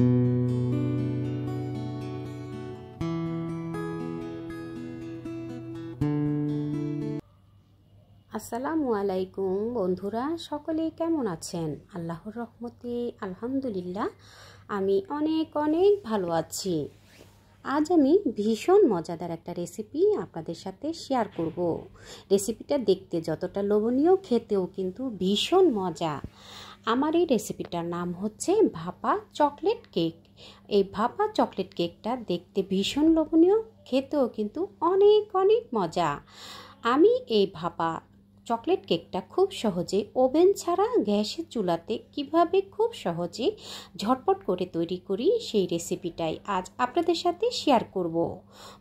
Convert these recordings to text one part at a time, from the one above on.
আসসালামু আলাইকুম বন্ধুরা সকলে কেমন আছেন আল্লাহর রহমতে আলহামদুলিল্লাহ আমি অনেক অনেক ভালো আছি আজ আমি ভীষণ মজাদার একটা রেসিপি আপনাদের সাথে শেয়ার করব। রেসিপিটা দেখতে যতটা লোভনীয় খেতেও কিন্তু ভীষণ মজা আমার এই রেসিপিটার নাম হচ্ছে ভাপা চকলেট কেক এই ভাপা চকলেট কেকটা দেখতে ভীষণ লোভনীয় খেতেও কিন্তু অনেক অনেক মজা আমি এই ভাপা চকলেট কেকটা খুব সহজে ওভেন ছাড়া গ্যাসের চুলাতে কিভাবে খুব সহজে ঝটপট করে তৈরি করি সেই রেসিপিটাই আজ আপনাদের সাথে শেয়ার করব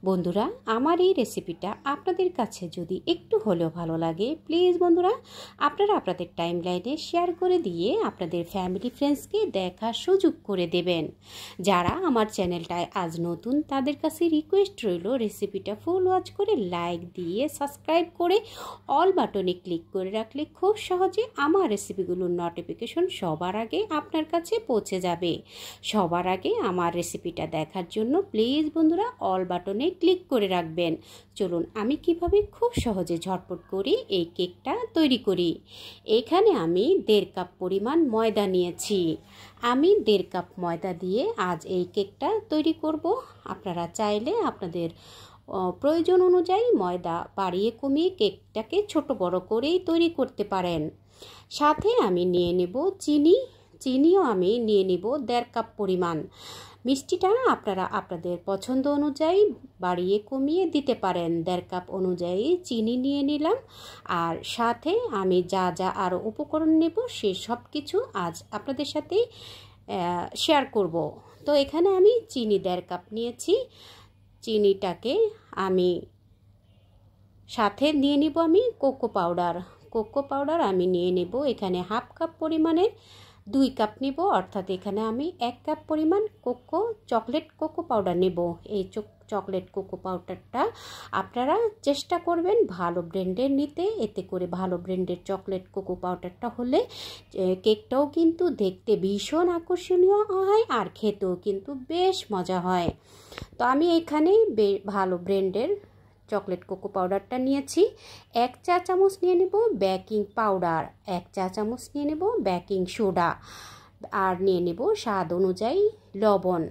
বন্ধুরা আমার এই রেসিপিটা আপনাদের কাছে যদি একটু হলেও ভালো লাগে প্লিজ বন্ধুরা আপনারা আপনাদের টাইম লাইনে শেয়ার করে দিয়ে আপনাদের ফ্যামিলি ফ্রেন্ডসকে দেখার সুযোগ করে দেবেন যারা আমার চ্যানেলটায় আজ নতুন তাদের কাছে রিকোয়েস্ট রইল রেসিপিটা ফুল ওয়াচ করে লাইক দিয়ে সাবস্ক্রাইব করে অল বাটনে ক্লিক করে রাখলে খুব সহজে আমার রেসিপিগুলোর নোটিফিকেশন সবার আগে আপনার কাছে পৌঁছে যাবে সবার আগে আমার রেসিপিটা দেখার জন্য প্লিজ বন্ধুরা অল বাটনে ক্লিক করে রাখবেন চলুন আমি কিভাবে খুব সহজে ঝটপট করি এই কেকটা তৈরি করি এখানে আমি দেড় কাপ পরিমাণ ময়দা নিয়েছি আমি দেড় কাপ ময়দা দিয়ে আজ এই কেকটা তৈরি করব আপনারা চাইলে আপনাদের প্রয়োজন অনুযায়ী ময়দা বাড়িয়ে কমিয়ে কেকটাকে ছোট বড় করেই তৈরি করতে পারেন সাথে আমি নিয়ে নেব চিনি চিনিও আমি নিয়ে নেব দেড় কাপ পরিমাণ মিষ্টিটা আপনারা আপনাদের পছন্দ অনুযায়ী বাড়িয়ে কমিয়ে দিতে পারেন দেড় কাপ অনুযায়ী চিনি নিয়ে নিলাম আর সাথে আমি যা যা আরও উপকরণ নেব সে সব কিছু আজ আপনাদের সাথে শেয়ার করব তো এখানে আমি চিনি দেড় কাপ নিয়েছি চিনিটাকে আমি সাথে নিয়ে নিব আমি কোকো পাউডার কোকো পাউডার আমি নিয়ে নেব এখানে হাফ কাপ পরিমাণে দুই কাপ নেব অর্থাৎ এখানে আমি এক কাপ পরিমাণ কোকো চকলেট কোকো পাউডার নেব এই চকলেট কোকো পাউডারটা আপনারা চেষ্টা করবেন ভালো ব্র্যান্ডের নিতে এতে করে ভালো ব্র্যান্ডের চকলেট কোকো পাউডারটা হলে কেকটাও কিন্তু দেখতে ভীষণ আকর্ষণীয় হয় আর খেতেও কিন্তু বেশ মজা হয় তো আমি এখানেই ভালো ব্র্যান্ডের চকলেট কোকো পাউডারটা নিয়েছি এক চা চামচ নিয়ে নেব বেকিং পাউডার এক চা চামচ নিয়ে নেব বেকিং সোডা আর নিয়ে নেব স্বাদ অনুযায়ী লবণ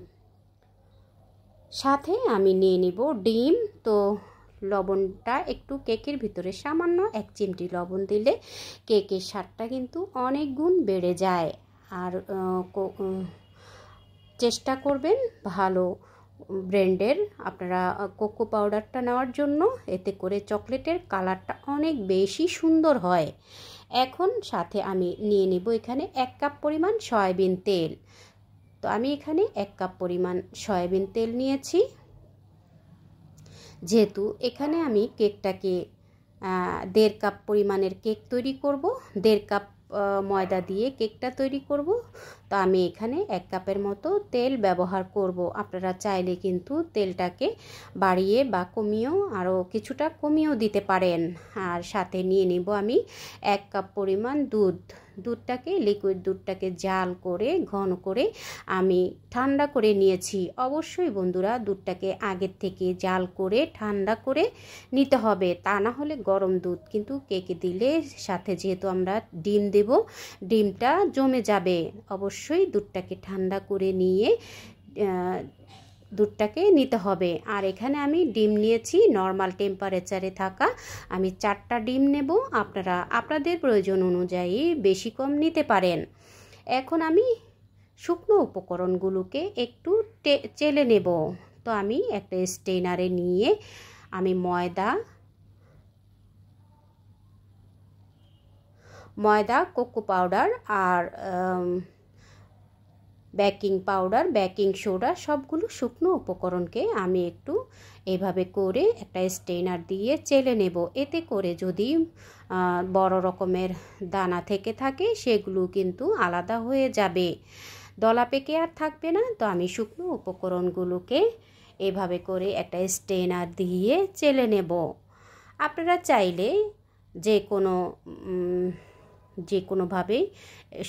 সাথে আমি নিয়ে নিব ডিম তো লবণটা একটু কেকের ভিতরে সামান্য এক চিমটি লবণ দিলে কেকের স্বাদটা কিন্তু অনেক গুণ বেড়ে যায় আর চেষ্টা করবেন ভালো ব্র্যান্ডের আপনারা কোকো পাউডারটা নেওয়ার জন্য এতে করে চকলেটের কালারটা অনেক বেশি সুন্দর হয় এখন সাথে আমি নিয়ে নেব এখানে এক কাপ পরিমাণ সয়াবিন তেল তো আমি এখানে এক কাপ পরিমাণ সয়াবিন তেল নিয়েছি যেহেতু এখানে আমি কেকটাকে দেড় কাপ পরিমাণের কেক তৈরি করব দেড় কাপ ময়দা দিয়ে কেকটা তৈরি করব তো আমি এখানে এক কাপের মতো তেল ব্যবহার করব আপনারা চাইলে কিন্তু তেলটাকে বাড়িয়ে বা কমিয়েও আরও কিছুটা কমিয়েও দিতে পারেন আর সাথে নিয়ে নিব আমি এক কাপ পরিমাণ দুধ দুধটাকে লিকুইড দুধটাকে জাল করে ঘন করে আমি ঠান্ডা করে নিয়েছি অবশ্যই বন্ধুরা দুধটাকে আগের থেকে জাল করে ঠান্ডা করে নিতে হবে তা না হলে গরম দুধ কিন্তু কেকে দিলে সাথে যেহেতু আমরা ডিম দেব ডিমটা জমে যাবে অবশ্যই দুধটাকে ঠান্ডা করে নিয়ে দুধটাকে নিতে হবে আর এখানে আমি ডিম নিয়েছি নর্মাল টেম্পারেচারে থাকা আমি চারটা ডিম নেব আপনারা আপনাদের প্রয়োজন অনুযায়ী বেশি কম নিতে পারেন এখন আমি শুকনো উপকরণগুলোকে একটু চেলে নেব তো আমি একটা স্টেনারে নিয়ে আমি ময়দা ময়দা কোকো পাউডার আর বেকিং পাউডার বেকিং সোডা সবগুলো শুকনো উপকরণকে আমি একটু এভাবে করে একটা স্টেনার দিয়ে চেলে নেব এতে করে যদি বড় রকমের দানা থেকে থাকে সেগুলো কিন্তু আলাদা হয়ে যাবে দলা পেকে আর থাকবে না তো আমি শুকনো উপকরণগুলোকে এভাবে করে একটা স্টেনার দিয়ে চেলে নেব আপনারা চাইলে যে কোনো যে কোনোভাবেই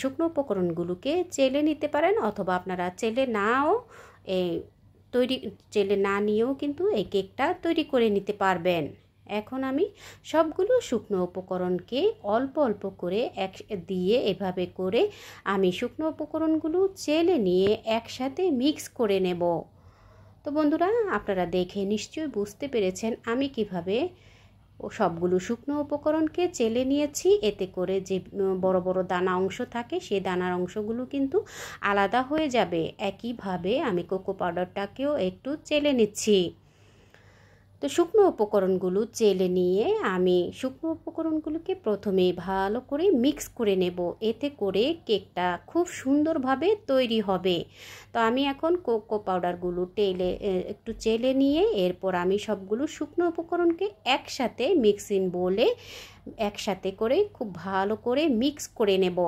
শুকনো উপকরণগুলোকে চেলে নিতে পারেন অথবা আপনারা চেলে নাও এ তৈরি চেলে না নিয়েও কিন্তু এই কেকটা তৈরি করে নিতে পারবেন এখন আমি সবগুলো শুকনো উপকরণকে অল্প অল্প করে এক দিয়ে এভাবে করে আমি শুকনো উপকরণগুলো চেলে নিয়ে একসাথে মিক্স করে নেব তো বন্ধুরা আপনারা দেখে নিশ্চয়ই বুঝতে পেরেছেন আমি কিভাবে ও সবগুলো শুকনো উপকরণকে চেলে নিয়েছি এতে করে যে বড় বড় দানা অংশ থাকে সেই দানার অংশগুলো কিন্তু আলাদা হয়ে যাবে একইভাবে আমি কোকো পাউডারটাকেও একটু চেলে নিচ্ছি তো শুকনো উপকরণগুলো চেলে নিয়ে আমি শুকনো উপকরণগুলোকে প্রথমে ভালো করে মিক্স করে নেব এতে করে কেকটা খুব সুন্দরভাবে তৈরি হবে তো আমি এখন কোকো পাউডারগুলো টেলে একটু চেলে নিয়ে এরপর আমি সবগুলো শুকনো উপকরণকে একসাথে মিক্সিং বলে একসাথে করে খুব ভালো করে মিক্স করে নেব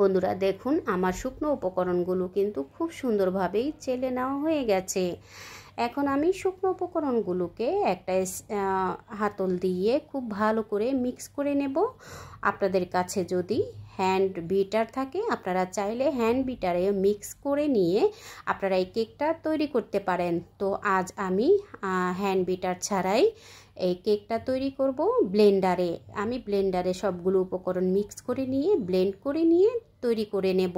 বন্ধুরা দেখুন আমার শুকনো উপকরণগুলো কিন্তু খুব সুন্দরভাবেই চেলে নেওয়া হয়ে গেছে এখন আমি শুকনো উপকরণগুলোকে একটা হাতল দিয়ে খুব ভালো করে মিক্স করে নেব আপনাদের কাছে যদি হ্যান্ড বিটার থাকে আপনারা চাইলে হ্যান্ড বিটারে মিক্স করে নিয়ে আপনারা এই কেকটা তৈরি করতে পারেন তো আজ আমি হ্যান্ড বিটার ছাড়াই এই কেকটা তৈরি করব ব্লেন্ডারে আমি ব্লেন্ডারে সবগুলো উপকরণ মিক্স করে নিয়ে ব্লেন্ড করে নিয়ে তৈরি করে নেব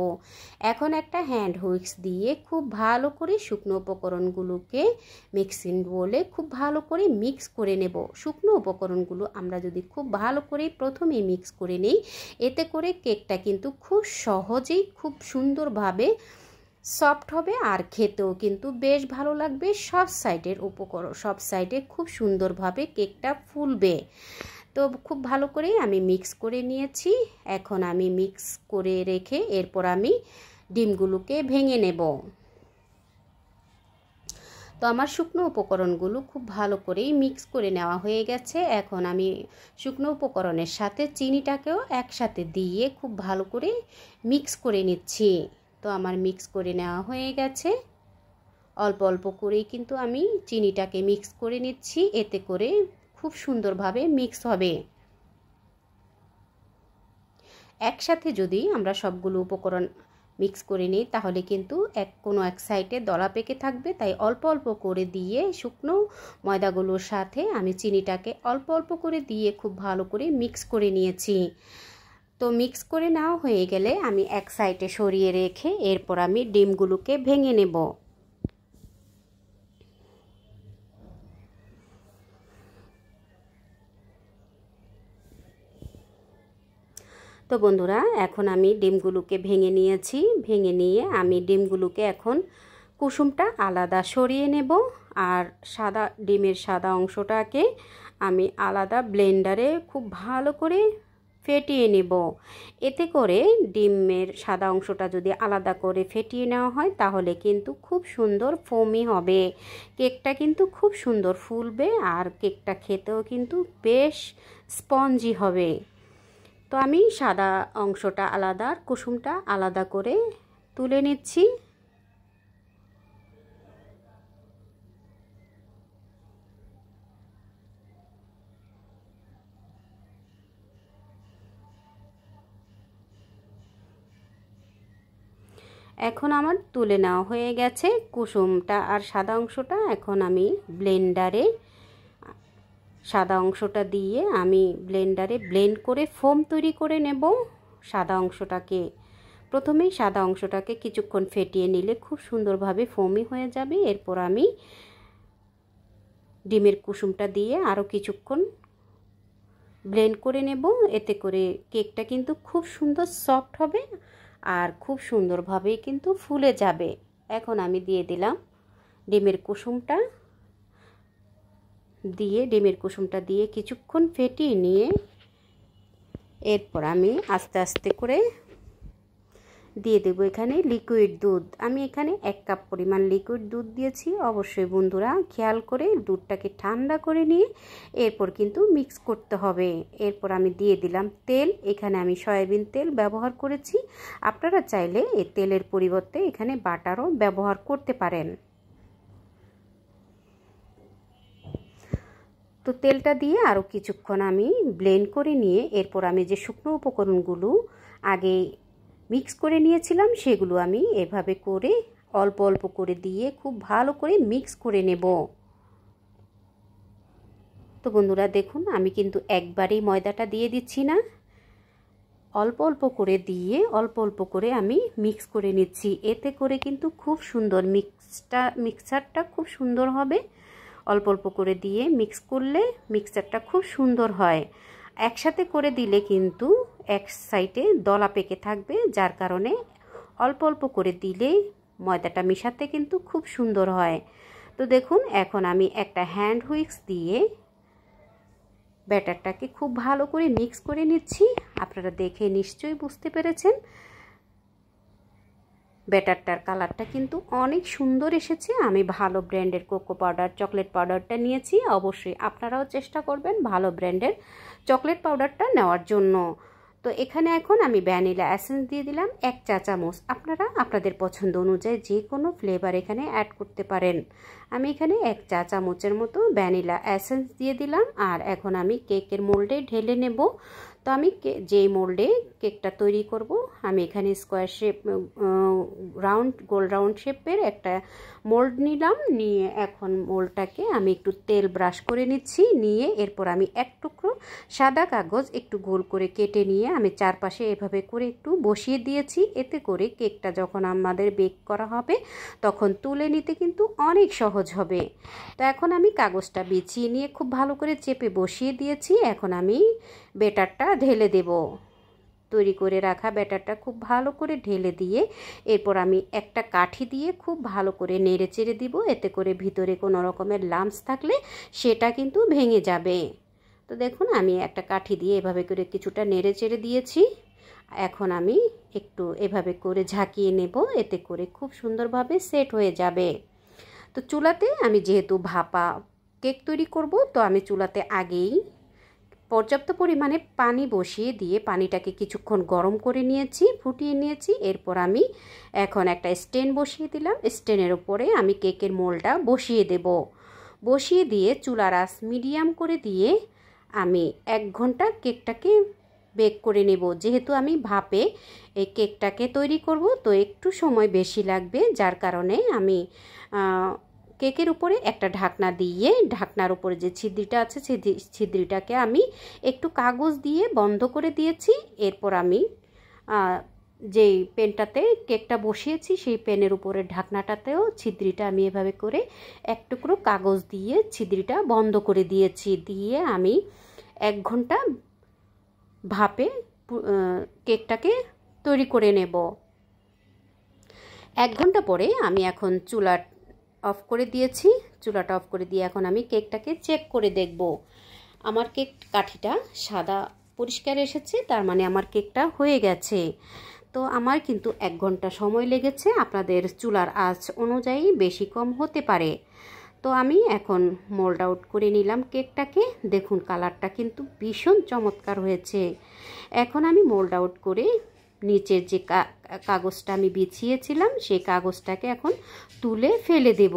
এখন একটা হ্যান্ড হুইক্স দিয়ে খুব ভালো করে শুকনো উপকরণগুলোকে মিক্সিং বলে খুব ভালো করে মিক্স করে নেব শুকনো উপকরণগুলো আমরা যদি খুব ভালো করে প্রথমে মিক্স করে নিই এতে করে কেকটা কিন্তু খুব সহজেই খুব সুন্দরভাবে সফট হবে আর খেতেও কিন্তু বেশ ভালো লাগবে সব সাইডের উপকরণ সব সাইডে খুব সুন্দরভাবে কেকটা ফুলবে তো খুব ভালো করেই আমি মিক্স করে নিয়েছি এখন আমি মিক্স করে রেখে এরপর আমি ডিমগুলোকে ভেঙে নেব তো আমার শুকনো উপকরণগুলো খুব ভালো করেই মিক্স করে নেওয়া হয়ে গেছে এখন আমি শুকনো উপকরণের সাথে চিনিটাকেও একসাথে দিয়ে খুব ভালো করে মিক্স করে নিচ্ছি তো আমার মিক্স করে নেওয়া হয়ে গেছে অল্প অল্প করেই কিন্তু আমি চিনিটাকে মিক্স করে নিচ্ছি এতে করে খুব সুন্দরভাবে মিক্স হবে একসাথে যদি আমরা সবগুলো উপকরণ মিক্স করে নিই তাহলে কিন্তু এক কোনো এক সাইডে দলা পেকে থাকবে তাই অল্প অল্প করে দিয়ে শুকনো ময়দাগুলোর সাথে আমি চিনিটাকে অল্প অল্প করে দিয়ে খুব ভালো করে মিক্স করে নিয়েছি তো মিক্স করে নেওয়া হয়ে গেলে আমি এক সাইডে সরিয়ে রেখে এরপর আমি ডিমগুলোকে ভেঙে নেবো তো বন্ধুরা এখন আমি ডিমগুলোকে ভেঙে নিয়েছি ভেঙে নিয়ে আমি ডিমগুলোকে এখন কুসুমটা আলাদা সরিয়ে নেব আর সাদা ডিমের সাদা অংশটাকে আমি আলাদা ব্লেন্ডারে খুব ভালো করে ফেটিয়ে নেব এতে করে ডিমের সাদা অংশটা যদি আলাদা করে ফেটিয়ে নেওয়া হয় তাহলে কিন্তু খুব সুন্দর ফোমি হবে কেকটা কিন্তু খুব সুন্দর ফুলবে আর কেকটা খেতেও কিন্তু বেশ স্পঞ্জি হবে তো আমি সাদা অংশটা আলাদা আর কুসুমটা আলাদা করে তুলে নিচ্ছি এখন আমার তুলে নেওয়া হয়ে গেছে কুসুমটা আর সাদা অংশটা এখন আমি ব্লেন্ডারে সাদা অংশটা দিয়ে আমি ব্লেন্ডারে ব্লেন্ড করে ফোম তৈরি করে নেব সাদা অংশটাকে প্রথমেই সাদা অংশটাকে কিছুক্ষণ ফেটিয়ে নিলে খুব সুন্দরভাবে ফোমই হয়ে যাবে এরপর আমি ডিমের কুসুমটা দিয়ে আরও কিছুক্ষণ ব্লেন্ড করে নেব এতে করে কেকটা কিন্তু খুব সুন্দর সফট হবে আর খুব সুন্দরভাবেই কিন্তু ফুলে যাবে এখন আমি দিয়ে দিলাম ডিমের কুসুমটা দিয়ে ডিমের কুসুমটা দিয়ে কিছুক্ষণ ফেটিয়ে নিয়ে এরপর আমি আস্তে আস্তে করে দিয়ে দেব এখানে লিকুইড দুধ আমি এখানে এক কাপ পরিমাণ লিকুইড দুধ দিয়েছি অবশ্যই বন্ধুরা খেয়াল করে দুধটাকে ঠান্ডা করে নিয়ে এরপর কিন্তু মিক্স করতে হবে এরপর আমি দিয়ে দিলাম তেল এখানে আমি সয়াবিন তেল ব্যবহার করেছি আপনারা চাইলে এ তেলের পরিবর্তে এখানে বাটারও ব্যবহার করতে পারেন তো তেলটা দিয়ে আরও কিছুক্ষণ আমি ব্লেন্ড করে নিয়ে এরপর আমি যে শুকনো উপকরণগুলো আগে মিক্স করে নিয়েছিলাম সেগুলো আমি এভাবে করে অল্প অল্প করে দিয়ে খুব ভালো করে মিক্স করে নেব তো বন্ধুরা দেখুন আমি কিন্তু একবারেই ময়দাটা দিয়ে দিচ্ছি না অল্প অল্প করে দিয়ে অল্প অল্প করে আমি মিক্স করে নিচ্ছি এতে করে কিন্তু খুব সুন্দর মিক্সটা মিক্সারটা খুব সুন্দর হবে অল্প অল্প করে দিয়ে মিক্স করলে মিক্সচারটা খুব সুন্দর হয় একসাথে করে দিলে কিন্তু এক সাইডে দলা পেকে থাকবে যার কারণে অল্প অল্প করে দিলে ময়দাটা মিশাতে কিন্তু খুব সুন্দর হয় তো দেখুন এখন আমি একটা হ্যান্ড হুইক্স দিয়ে ব্যাটারটাকে খুব ভালো করে মিক্স করে নিচ্ছি আপনারা দেখে নিশ্চয়ই বুঝতে পেরেছেন ব্যাটারটার কালারটা কিন্তু অনেক সুন্দর এসেছে আমি ভালো ব্র্যান্ডের কোকো পাউডার চকলেট পাউডারটা নিয়েছি অবশ্যই আপনারাও চেষ্টা করবেন ভালো ব্র্যান্ডের চকলেট পাউডারটা নেওয়ার জন্য তো এখানে এখন আমি ভ্যানিলা অ্যাসেন্স দিয়ে দিলাম এক চা চামচ আপনারা আপনাদের পছন্দ অনুযায়ী যে কোনো ফ্লেভার এখানে অ্যাড করতে পারেন আমি এখানে এক চা চামচের মতো ভ্যানিলা অ্যাসেন্স দিয়ে দিলাম আর এখন আমি কেকের মোল্ডে ঢেলে নেব তো আমি যে মোল্ডে কেকটা তৈরি করব আমি এখানে স্কোয়ার শেপ রাউন্ড গোল রাউন্ড শেপের একটা মোল্ড নিলাম নিয়ে এখন মোল্ডটাকে আমি একটু তেল ব্রাশ করে নিচ্ছি নিয়ে এরপর আমি এক টুকরো সাদা কাগজ একটু গোল করে কেটে নিয়ে আমি চারপাশে এভাবে করে একটু বসিয়ে দিয়েছি এতে করে কেকটা যখন আমাদের বেক করা হবে তখন তুলে নিতে কিন্তু অনেক সহজ সহজ হবে তো এখন আমি কাগজটা বিছিয়ে নিয়ে খুব ভালো করে চেপে বসিয়ে দিয়েছি এখন আমি ব্যাটারটা ঢেলে দেব তৈরি করে রাখা ব্যাটারটা খুব ভালো করে ঢেলে দিয়ে এরপর আমি একটা কাঠি দিয়ে খুব ভালো করে নেড়ে চেড়ে দিব এতে করে ভিতরে কোনো রকমের লামস থাকলে সেটা কিন্তু ভেঙে যাবে তো দেখুন আমি একটা কাঠি দিয়ে এভাবে করে কিছুটা নেড়ে চেড়ে দিয়েছি এখন আমি একটু এভাবে করে ঝাঁকিয়ে নেব এতে করে খুব সুন্দরভাবে সেট হয়ে যাবে তো চুলাতে আমি যেহেতু ভাপা কেক তৈরি করব তো আমি চুলাতে আগেই পর্যাপ্ত পরিমাণে পানি বসিয়ে দিয়ে পানিটাকে কিছুক্ষণ গরম করে নিয়েছি ফুটিয়ে নিয়েছি এরপর আমি এখন একটা স্টেন বসিয়ে দিলাম স্টেনের ওপরে আমি কেকের মোলটা বসিয়ে দেব বসিয়ে দিয়ে চুলার আস মিডিয়াম করে দিয়ে আমি এক ঘন্টা কেকটাকে বেক করে নেব যেহেতু আমি ভাপে এই কেকটাকে তৈরি করব তো একটু সময় বেশি লাগবে যার কারণে আমি কেকের উপরে একটা ঢাকনা দিয়ে ঢাকনার উপরে যে ছিদ্রিটা আছে ছিদ্রিটাকে আমি একটু কাগজ দিয়ে বন্ধ করে দিয়েছি এরপর আমি যেই পেনটাতে কেকটা বসিয়েছি সেই পেনের উপরের ঢাকনাটাতেও ছিদ্রিটা আমি এভাবে করে এক টুকরো কাগজ দিয়ে ছিদ্রিটা বন্ধ করে দিয়েছি দিয়ে আমি এক ঘন্টা ভাপে কেকটাকে তৈরি করে নেব এক ঘন্টা পরে আমি এখন চুলা অফ করে দিয়েছি চুলাটা অফ করে দিয়ে এখন আমি কেকটাকে চেক করে দেখব আমার কেক কাঠিটা সাদা পরিষ্কার এসেছে তার মানে আমার কেকটা হয়ে গেছে তো আমার কিন্তু এক ঘন্টা সময় লেগেছে আপনাদের চুলার আঁচ অনুযায়ী বেশি কম হতে পারে তো আমি এখন মোল্ড আউট করে নিলাম কেকটাকে দেখুন কালারটা কিন্তু ভীষণ চমৎকার হয়েছে এখন আমি মোল্ড আউট করে নিচের যে কাগজটা আমি বিছিয়েছিলাম সেই কাগজটাকে এখন তুলে ফেলে দেব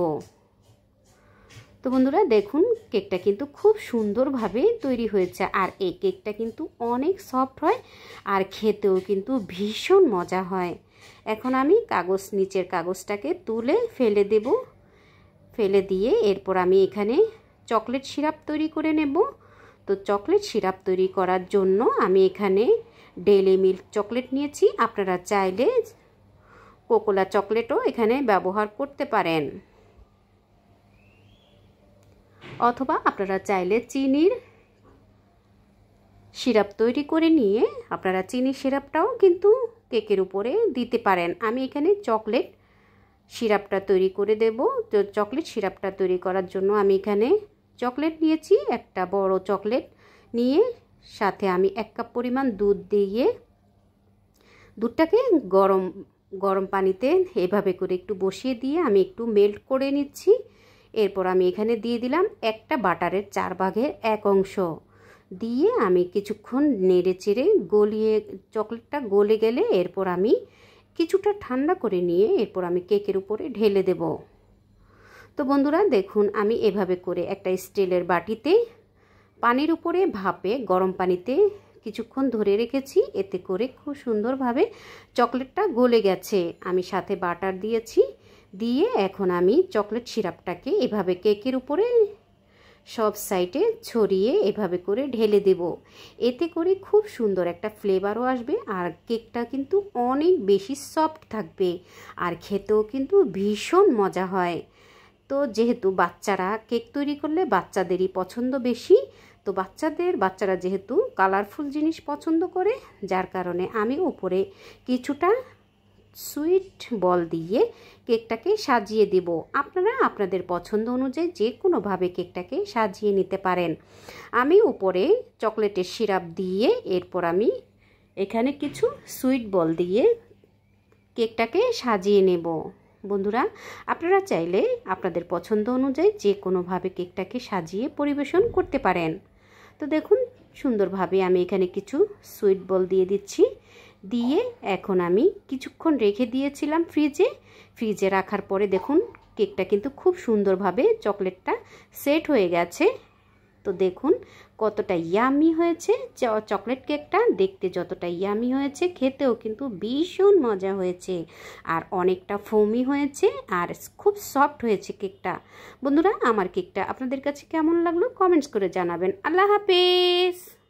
তো বন্ধুরা দেখুন কেকটা কিন্তু খুব সুন্দরভাবে তৈরি হয়েছে আর এই কেকটা কিন্তু অনেক সফট হয় আর খেতেও কিন্তু ভীষণ মজা হয় এখন আমি কাগজ নিচের কাগজটাকে তুলে ফেলে দেবো ফেলে দিয়ে এরপর আমি এখানে চকলেট সিরাপ তৈরি করে নেব তো চকলেট সিরাপ তৈরি করার জন্য আমি এখানে ডেলি মিল্ক চকলেট নিয়েছি আপনারা চাইলে কোকোলা চকলেটও এখানে ব্যবহার করতে পারেন অথবা আপনারা চাইলে চিনির সিরাপ তৈরি করে নিয়ে আপনারা চিনির সিরাপটাও কিন্তু কেকের উপরে দিতে পারেন আমি এখানে চকলেট সিরাপটা তৈরি করে দেব তো চকলেট সিরাপটা তৈরি করার জন্য আমি এখানে চকলেট নিয়েছি একটা বড় চকলেট নিয়ে সাথে আমি এক কাপ পরিমাণ দুধ দিয়ে দুধটাকে গরম গরম পানিতে এভাবে করে একটু বসিয়ে দিয়ে আমি একটু মেল্ট করে নিচ্ছি এরপর আমি এখানে দিয়ে দিলাম একটা বাটারের চার ভাগের এক অংশ দিয়ে আমি কিছুক্ষণ নেড়ে চেড়ে গলিয়ে চকলেটটা গলে গেলে এরপর আমি কিছুটা ঠান্ডা করে নিয়ে এরপর আমি কেকের উপরে ঢেলে দেব তো বন্ধুরা দেখুন আমি এভাবে করে একটা স্টিলের বাটিতে পানির উপরে ভাপে গরম পানিতে কিছুক্ষণ ধরে রেখেছি এতে করে খুব সুন্দরভাবে চকলেটটা গলে গেছে আমি সাথে বাটার দিয়েছি দিয়ে এখন আমি চকলেট সিরাপটাকে এভাবে কেকের উপরে সব সাইডে ছড়িয়ে এভাবে করে ঢেলে দেব এতে করে খুব সুন্দর একটা ফ্লেভারও আসবে আর কেকটা কিন্তু অনেক বেশি সফট থাকবে আর খেতেও কিন্তু ভীষণ মজা হয় তো যেহেতু বাচ্চারা কেক তৈরি করলে বাচ্চাদেরই পছন্দ বেশি তো বাচ্চাদের বাচ্চারা যেহেতু কালারফুল জিনিস পছন্দ করে যার কারণে আমি উপরে কিছুটা সুইট বল দিয়ে কেকটাকে সাজিয়ে দেব আপনারা আপনাদের পছন্দ অনুযায়ী যে কোনোভাবে কেকটাকে সাজিয়ে নিতে পারেন আমি উপরে চকলেটের সিরাপ দিয়ে এরপর আমি এখানে কিছু সুইট বল দিয়ে কেকটাকে সাজিয়ে নেব বন্ধুরা আপনারা চাইলে আপনাদের পছন্দ অনুযায়ী যে কোনোভাবে কেকটাকে সাজিয়ে পরিবেশন করতে পারেন তো দেখুন সুন্দরভাবে আমি এখানে কিছু সুইট বল দিয়ে দিচ্ছি দিয়ে এখন আমি কিছুক্ষণ রেখে দিয়েছিলাম ফ্রিজে ফ্রিজে রাখার পরে দেখুন কেকটা কিন্তু খুব সুন্দরভাবে চকলেটটা সেট হয়ে গেছে তো দেখুন কতটা ইয়ামি হয়েছে চকলেট কেকটা দেখতে যতটা ইয়ামি হয়েছে খেতেও কিন্তু ভীষণ মজা হয়েছে আর অনেকটা ফোমি হয়েছে আর খুব সফট হয়েছে কেকটা বন্ধুরা আমার কেকটা আপনাদের কাছে কেমন লাগলো কমেন্টস করে জানাবেন আল্লাহ হাফেজ